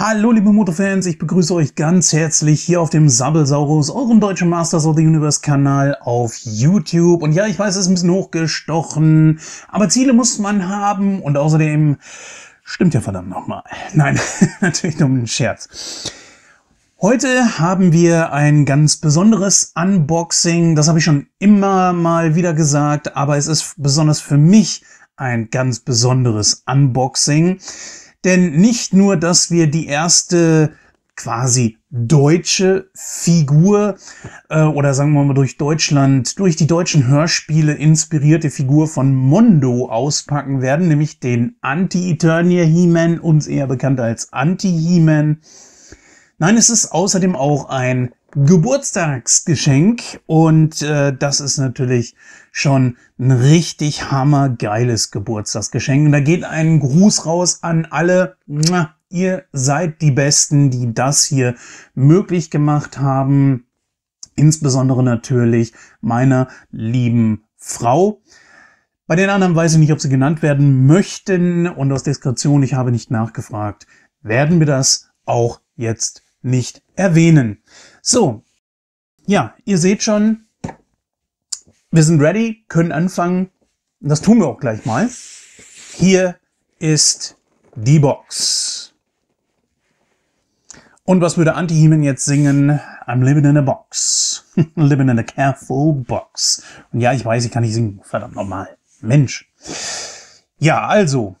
Hallo liebe Motorfans, ich begrüße euch ganz herzlich hier auf dem Sabbelsaurus, eurem deutschen Masters of the Universe Kanal auf YouTube. Und ja, ich weiß, es ist ein bisschen hochgestochen, aber Ziele muss man haben und außerdem stimmt ja verdammt nochmal. Nein, natürlich nur ein Scherz. Heute haben wir ein ganz besonderes Unboxing. Das habe ich schon immer mal wieder gesagt, aber es ist besonders für mich ein ganz besonderes Unboxing denn nicht nur, dass wir die erste quasi deutsche Figur äh, oder sagen wir mal durch Deutschland, durch die deutschen Hörspiele inspirierte Figur von Mondo auspacken werden, nämlich den Anti-Eternia He-Man, uns eher bekannt als Anti-He-Man. Nein, es ist außerdem auch ein Geburtstagsgeschenk und äh, das ist natürlich schon ein richtig hammergeiles Geburtstagsgeschenk. Und da geht ein Gruß raus an alle. Ihr seid die Besten, die das hier möglich gemacht haben. Insbesondere natürlich meiner lieben Frau. Bei den anderen weiß ich nicht, ob sie genannt werden möchten und aus Diskretion, ich habe nicht nachgefragt, werden wir das auch jetzt nicht erwähnen. So, ja, ihr seht schon, wir sind ready, können anfangen. Das tun wir auch gleich mal. Hier ist die Box. Und was würde Anti-Heman jetzt singen? I'm living in a box. living in a careful box. Und ja, ich weiß, ich kann nicht singen. Verdammt nochmal. Mensch. Ja, also,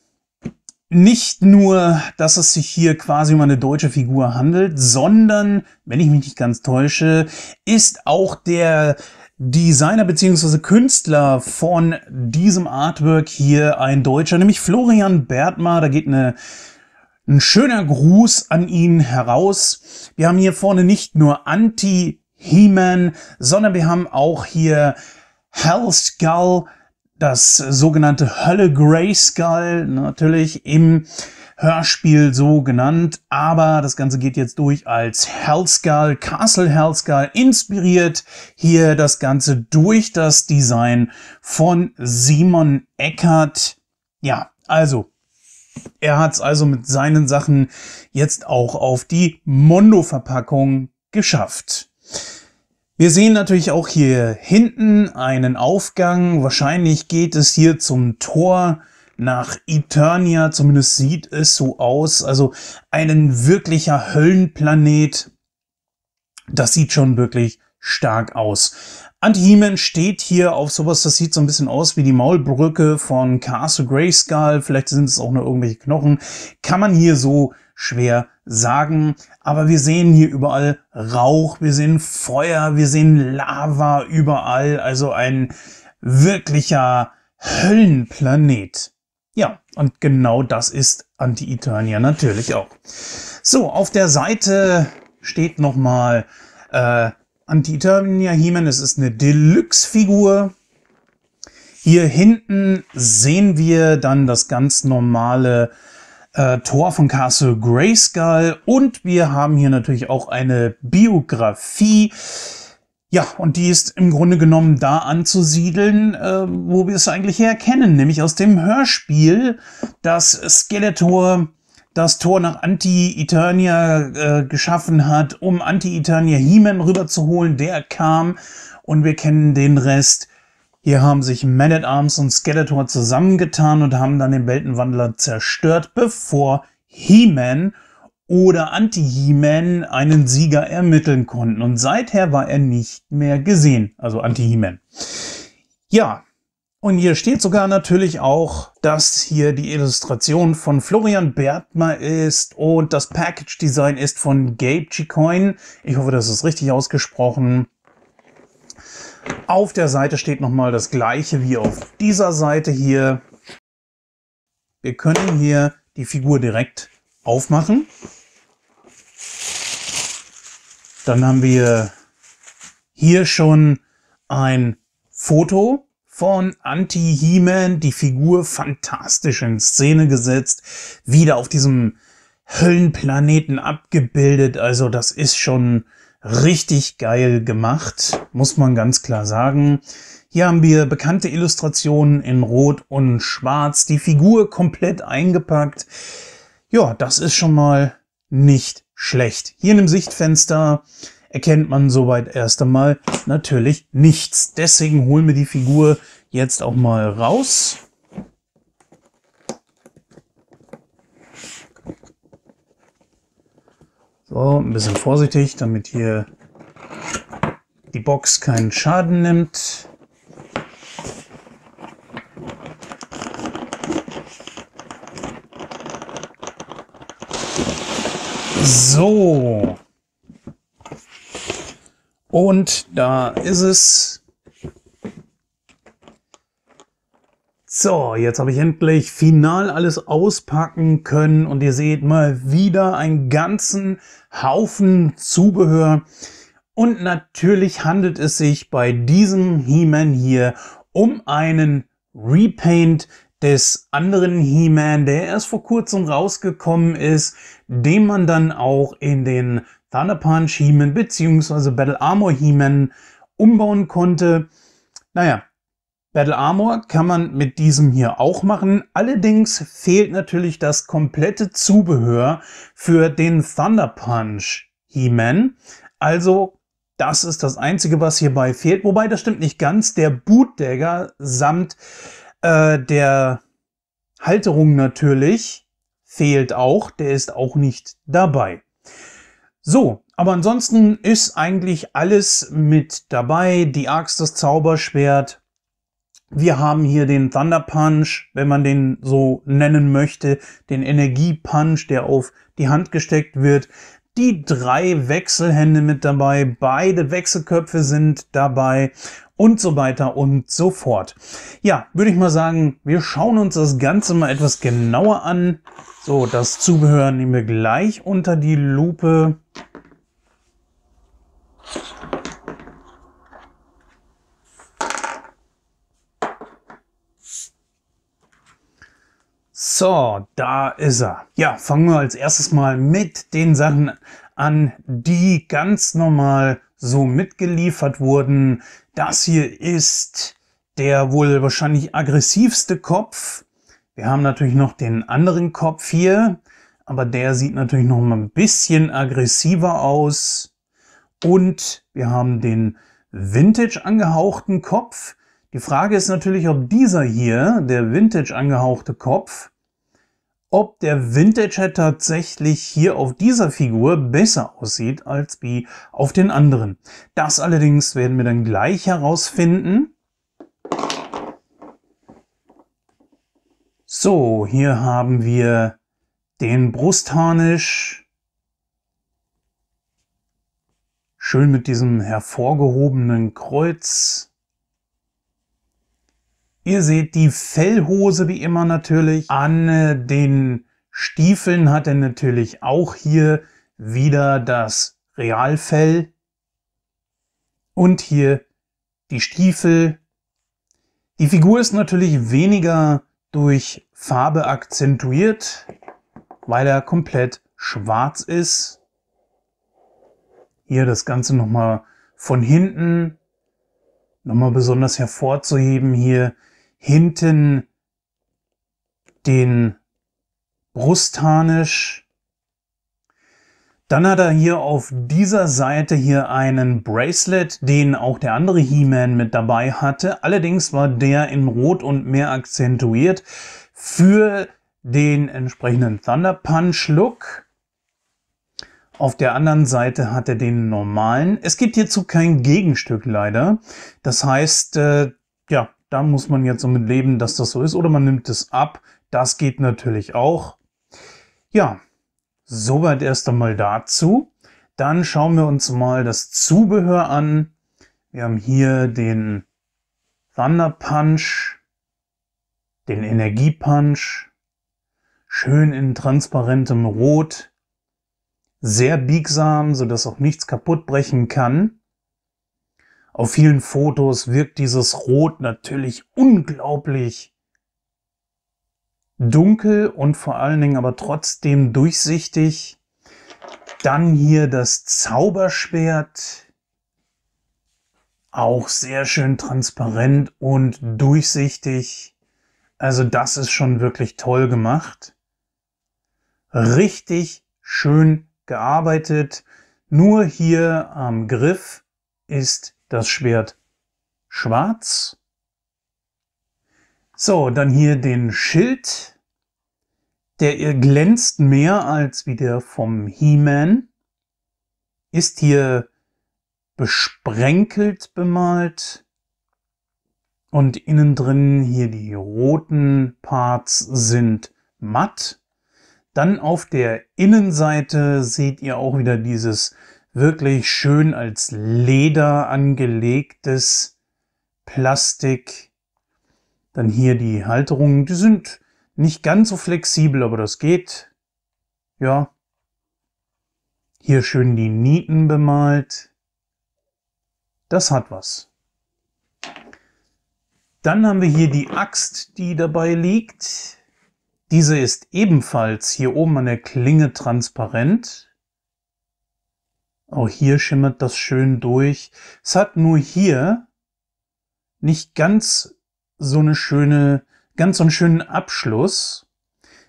nicht nur, dass es sich hier quasi um eine deutsche Figur handelt, sondern, wenn ich mich nicht ganz täusche, ist auch der Designer beziehungsweise Künstler von diesem Artwork hier ein Deutscher, nämlich Florian Bertmar. Da geht eine ein schöner Gruß an ihn heraus. Wir haben hier vorne nicht nur Anti-He-Man, sondern wir haben auch hier Hell Skull, das sogenannte Hölle Grayskull, natürlich im Hörspiel so genannt, aber das Ganze geht jetzt durch als Hellskull, Castle Hellskull, inspiriert hier das Ganze durch das Design von Simon Eckert. Ja, also er hat es also mit seinen Sachen jetzt auch auf die Mondo-Verpackung geschafft. Wir sehen natürlich auch hier hinten einen Aufgang. Wahrscheinlich geht es hier zum Tor nach Eternia. Zumindest sieht es so aus. Also ein wirklicher Höllenplanet. Das sieht schon wirklich stark aus. Antihemen steht hier auf sowas, das sieht so ein bisschen aus wie die Maulbrücke von Castle Grayskull. Vielleicht sind es auch nur irgendwelche Knochen. Kann man hier so schwer sagen. Aber wir sehen hier überall Rauch, wir sehen Feuer, wir sehen Lava überall. Also ein wirklicher Höllenplanet. Ja, und genau das ist Anti-Eternia natürlich auch. So, auf der Seite steht nochmal äh, Anti-Eternia Hemen. Es ist eine Deluxe-Figur. Hier hinten sehen wir dann das ganz normale äh, Tor von Castle Grayskull und wir haben hier natürlich auch eine Biografie. Ja, und die ist im Grunde genommen da anzusiedeln, äh, wo wir es eigentlich herkennen, nämlich aus dem Hörspiel, das Skeletor das Tor nach Anti-Eternia äh, geschaffen hat, um Anti-Eternia He-Man rüberzuholen. Der kam und wir kennen den Rest hier haben sich Man-at-Arms und Skeletor zusammengetan und haben dann den Weltenwandler zerstört, bevor He-Man oder Anti-He-Man einen Sieger ermitteln konnten. Und seither war er nicht mehr gesehen, also Anti-He-Man. Ja, und hier steht sogar natürlich auch, dass hier die Illustration von Florian Bertmer ist und das Package Design ist von Gabe Chicoin. Ich hoffe, das ist richtig ausgesprochen. Auf der Seite steht nochmal das gleiche wie auf dieser Seite hier. Wir können hier die Figur direkt aufmachen. Dann haben wir hier schon ein Foto von Anti-He-Man, die Figur fantastisch in Szene gesetzt, wieder auf diesem Höllenplaneten abgebildet. Also das ist schon richtig geil gemacht, muss man ganz klar sagen. Hier haben wir bekannte Illustrationen in Rot und Schwarz, die Figur komplett eingepackt. Ja, das ist schon mal nicht schlecht. Hier in dem Sichtfenster erkennt man soweit erst einmal natürlich nichts. Deswegen holen wir die Figur jetzt auch mal raus So, oh, ein bisschen vorsichtig, damit hier die Box keinen Schaden nimmt. So. Und da ist es. So, jetzt habe ich endlich final alles auspacken können und ihr seht mal wieder einen ganzen Haufen Zubehör. Und natürlich handelt es sich bei diesem He-Man hier um einen Repaint des anderen He-Man, der erst vor kurzem rausgekommen ist, den man dann auch in den Thunder Punch He-Man bzw. Battle Armor He-Man umbauen konnte. Naja, Battle Armor kann man mit diesem hier auch machen, allerdings fehlt natürlich das komplette Zubehör für den Thunder Punch He-Man. Also das ist das Einzige, was hierbei fehlt, wobei das stimmt nicht ganz. Der Bootdagger samt äh, der Halterung natürlich fehlt auch, der ist auch nicht dabei. So, aber ansonsten ist eigentlich alles mit dabei. Die Axt, das Zauberschwert, wir haben hier den Thunder Punch, wenn man den so nennen möchte, den Energie Punch, der auf die Hand gesteckt wird. Die drei Wechselhände mit dabei, beide Wechselköpfe sind dabei und so weiter und so fort. Ja, würde ich mal sagen, wir schauen uns das Ganze mal etwas genauer an. So, das Zubehör nehmen wir gleich unter die Lupe. So, da ist er. Ja, fangen wir als erstes mal mit den Sachen an, die ganz normal so mitgeliefert wurden. Das hier ist der wohl wahrscheinlich aggressivste Kopf. Wir haben natürlich noch den anderen Kopf hier, aber der sieht natürlich noch mal ein bisschen aggressiver aus. Und wir haben den Vintage angehauchten Kopf. Die Frage ist natürlich, ob dieser hier, der Vintage angehauchte Kopf, ob der Vintager tatsächlich hier auf dieser Figur besser aussieht als wie auf den anderen. Das allerdings werden wir dann gleich herausfinden. So, hier haben wir den Brustharnisch. Schön mit diesem hervorgehobenen Kreuz. Ihr seht die Fellhose wie immer natürlich. An den Stiefeln hat er natürlich auch hier wieder das Realfell. Und hier die Stiefel. Die Figur ist natürlich weniger durch Farbe akzentuiert, weil er komplett schwarz ist. Hier das Ganze nochmal von hinten, nochmal besonders hervorzuheben hier hinten den Brustharnisch. Dann hat er hier auf dieser Seite hier einen Bracelet, den auch der andere He-Man mit dabei hatte. Allerdings war der in Rot und mehr akzentuiert für den entsprechenden Thunder Punch Look. Auf der anderen Seite hat er den normalen. Es gibt hierzu kein Gegenstück leider. Das heißt, äh, ja, dann muss man jetzt damit leben, dass das so ist. Oder man nimmt es ab. Das geht natürlich auch. Ja, soweit erst einmal dazu. Dann schauen wir uns mal das Zubehör an. Wir haben hier den Thunder Punch, den Energie Punch, schön in transparentem Rot, sehr biegsam, sodass auch nichts kaputt brechen kann. Auf vielen Fotos wirkt dieses Rot natürlich unglaublich dunkel und vor allen Dingen aber trotzdem durchsichtig. Dann hier das Zauberschwert. Auch sehr schön transparent und durchsichtig. Also das ist schon wirklich toll gemacht. Richtig schön gearbeitet. Nur hier am Griff ist das Schwert schwarz. So, dann hier den Schild. Der glänzt mehr als wie der vom He-Man. Ist hier besprenkelt bemalt. Und innen drin hier die roten Parts sind matt. Dann auf der Innenseite seht ihr auch wieder dieses wirklich schön als Leder angelegtes Plastik. Dann hier die Halterungen, die sind nicht ganz so flexibel, aber das geht. Ja. Hier schön die Nieten bemalt. Das hat was. Dann haben wir hier die Axt, die dabei liegt. Diese ist ebenfalls hier oben an der Klinge transparent. Auch hier schimmert das schön durch. Es hat nur hier nicht ganz so eine schöne, ganz so einen schönen Abschluss.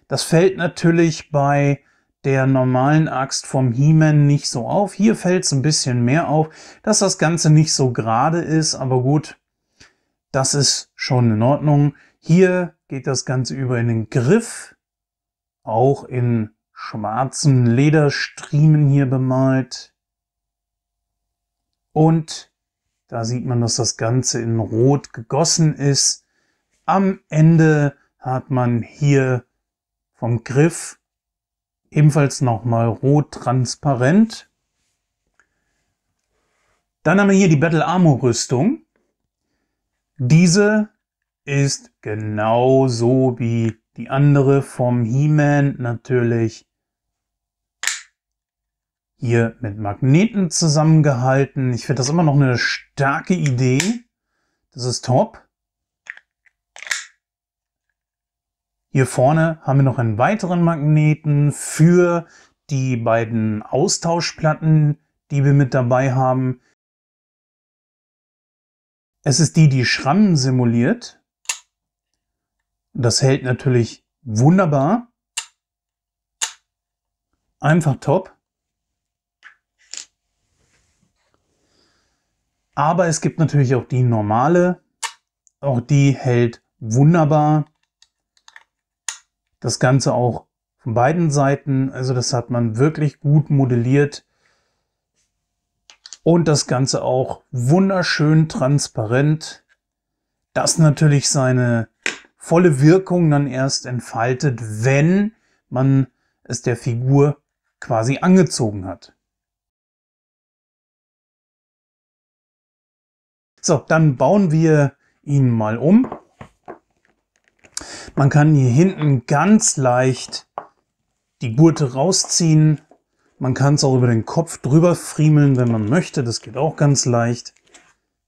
Das fällt natürlich bei der normalen Axt vom He-Man nicht so auf. Hier fällt es ein bisschen mehr auf, dass das Ganze nicht so gerade ist, aber gut, das ist schon in Ordnung. Hier geht das Ganze über in den Griff, auch in schwarzen Lederstriemen hier bemalt. Und da sieht man, dass das Ganze in Rot gegossen ist. Am Ende hat man hier vom Griff ebenfalls nochmal rot transparent. Dann haben wir hier die Battle Armor Rüstung. Diese ist genauso wie die andere vom He-Man natürlich hier mit Magneten zusammengehalten. Ich finde das immer noch eine starke Idee. Das ist top. Hier vorne haben wir noch einen weiteren Magneten für die beiden Austauschplatten, die wir mit dabei haben. Es ist die, die Schrammen simuliert. Das hält natürlich wunderbar. Einfach top. Aber es gibt natürlich auch die normale. Auch die hält wunderbar. Das Ganze auch von beiden Seiten. Also das hat man wirklich gut modelliert. Und das Ganze auch wunderschön transparent. Das natürlich seine volle Wirkung dann erst entfaltet, wenn man es der Figur quasi angezogen hat. So, dann bauen wir ihn mal um. Man kann hier hinten ganz leicht die Gurte rausziehen. Man kann es auch über den Kopf drüber friemeln, wenn man möchte. Das geht auch ganz leicht.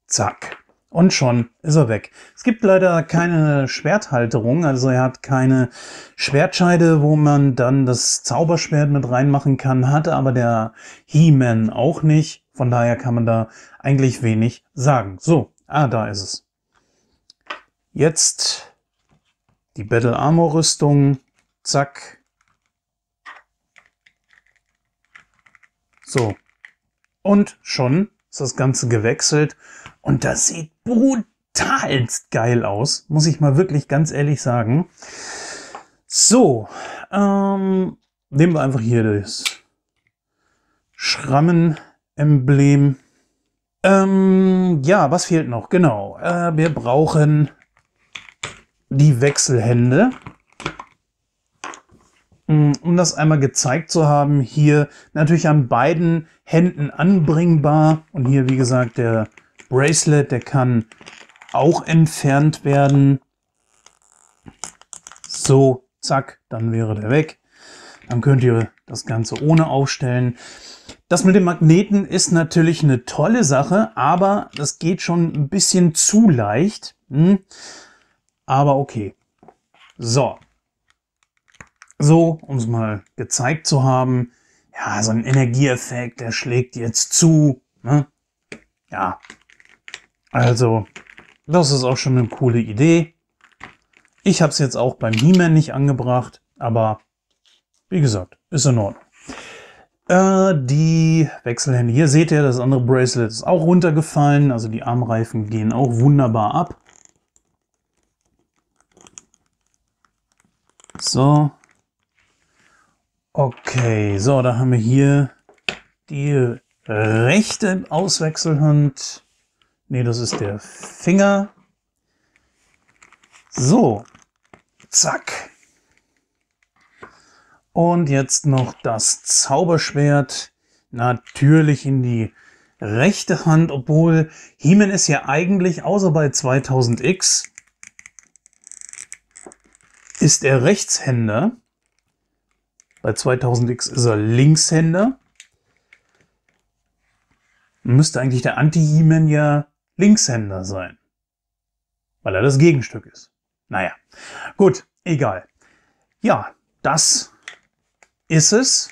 Zack. Und schon ist er weg. Es gibt leider keine Schwerthalterung, also er hat keine Schwertscheide, wo man dann das Zauberschwert mit reinmachen kann, hatte aber der He-Man auch nicht. Von daher kann man da eigentlich wenig sagen. So, ah, da ist es. Jetzt die Battle Armor Rüstung. Zack. So. Und schon ist das Ganze gewechselt. Und das sieht brutalst geil aus. Muss ich mal wirklich ganz ehrlich sagen. So. Ähm, nehmen wir einfach hier das Schrammen. Emblem. Ähm, ja, was fehlt noch? Genau, äh, wir brauchen die Wechselhände. Mm, um das einmal gezeigt zu haben, hier natürlich an beiden Händen anbringbar. Und hier, wie gesagt, der Bracelet, der kann auch entfernt werden. So, zack, dann wäre der weg. Dann könnt ihr das Ganze ohne Aufstellen. Das mit dem Magneten ist natürlich eine tolle Sache, aber das geht schon ein bisschen zu leicht. Hm. Aber okay. So. So, um es mal gezeigt zu haben. Ja, so ein Energieeffekt, der schlägt jetzt zu. Ne? Ja. Also, das ist auch schon eine coole Idee. Ich habe es jetzt auch beim He-Man nicht angebracht, aber wie gesagt, ist in Ordnung. Äh, die Wechselhände. Hier seht ihr, das andere Bracelet ist auch runtergefallen. Also die Armreifen gehen auch wunderbar ab. So. Okay, so, da haben wir hier die rechte Auswechselhand. Nee, das ist der Finger. So, zack. Und jetzt noch das Zauberschwert. Natürlich in die rechte Hand, obwohl Heeman ist ja eigentlich, außer bei 2000X, ist er Rechtshänder. Bei 2000X ist er Linkshänder. Müsste eigentlich der Anti-Heeman ja Linkshänder sein. Weil er das Gegenstück ist. Naja, gut, egal. Ja, das ist es.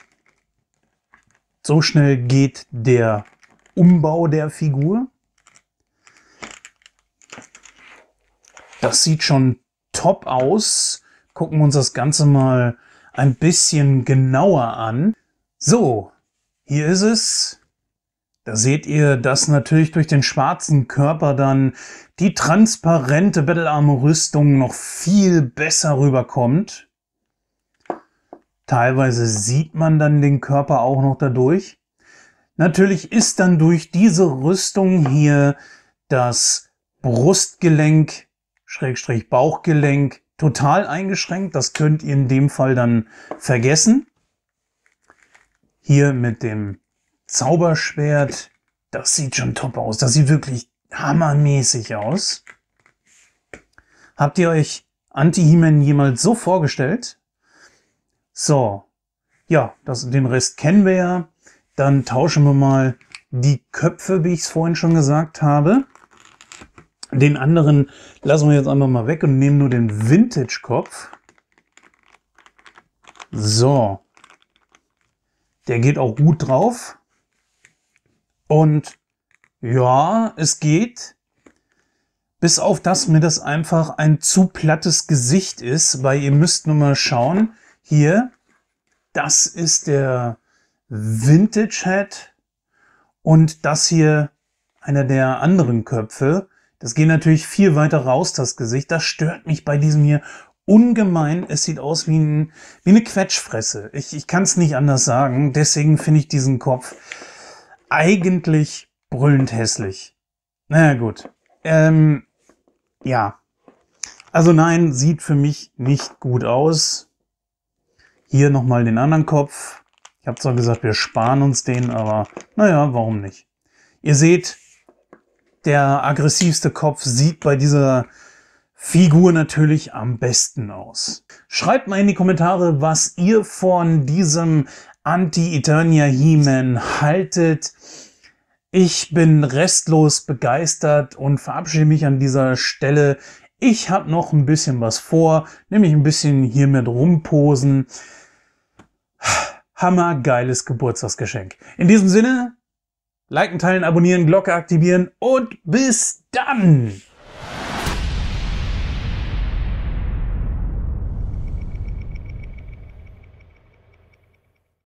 So schnell geht der Umbau der Figur. Das sieht schon top aus. Gucken wir uns das Ganze mal ein bisschen genauer an. So, hier ist es. Da seht ihr, dass natürlich durch den schwarzen Körper dann die transparente Bettelarme-Rüstung noch viel besser rüberkommt. Teilweise sieht man dann den Körper auch noch dadurch. Natürlich ist dann durch diese Rüstung hier das Brustgelenk, Schrägstrich Bauchgelenk total eingeschränkt. Das könnt ihr in dem Fall dann vergessen. Hier mit dem Zauberschwert. Das sieht schon top aus. Das sieht wirklich hammermäßig aus. Habt ihr euch anti he jemals so vorgestellt? So, ja, das, den Rest kennen wir ja. Dann tauschen wir mal die Köpfe, wie ich es vorhin schon gesagt habe. Den anderen lassen wir jetzt einfach mal weg und nehmen nur den Vintage-Kopf. So. Der geht auch gut drauf. Und ja, es geht. Bis auf, dass mir das einfach ein zu plattes Gesicht ist, weil ihr müsst nur mal schauen, hier, das ist der Vintage Head und das hier einer der anderen Köpfe. Das geht natürlich viel weiter raus, das Gesicht. Das stört mich bei diesem hier ungemein. Es sieht aus wie, ein, wie eine Quetschfresse. Ich, ich kann es nicht anders sagen. Deswegen finde ich diesen Kopf eigentlich brüllend hässlich. Naja, gut. Ähm, ja. Also nein, sieht für mich nicht gut aus. Hier nochmal den anderen Kopf. Ich habe zwar gesagt, wir sparen uns den, aber naja, warum nicht? Ihr seht, der aggressivste Kopf sieht bei dieser Figur natürlich am besten aus. Schreibt mal in die Kommentare, was ihr von diesem Anti-Eternia He-Man haltet. Ich bin restlos begeistert und verabschiede mich an dieser Stelle. Ich habe noch ein bisschen was vor, nämlich ein bisschen hier mit rumposen hammergeiles Geburtstagsgeschenk. In diesem Sinne, liken, teilen, abonnieren, Glocke aktivieren und bis dann!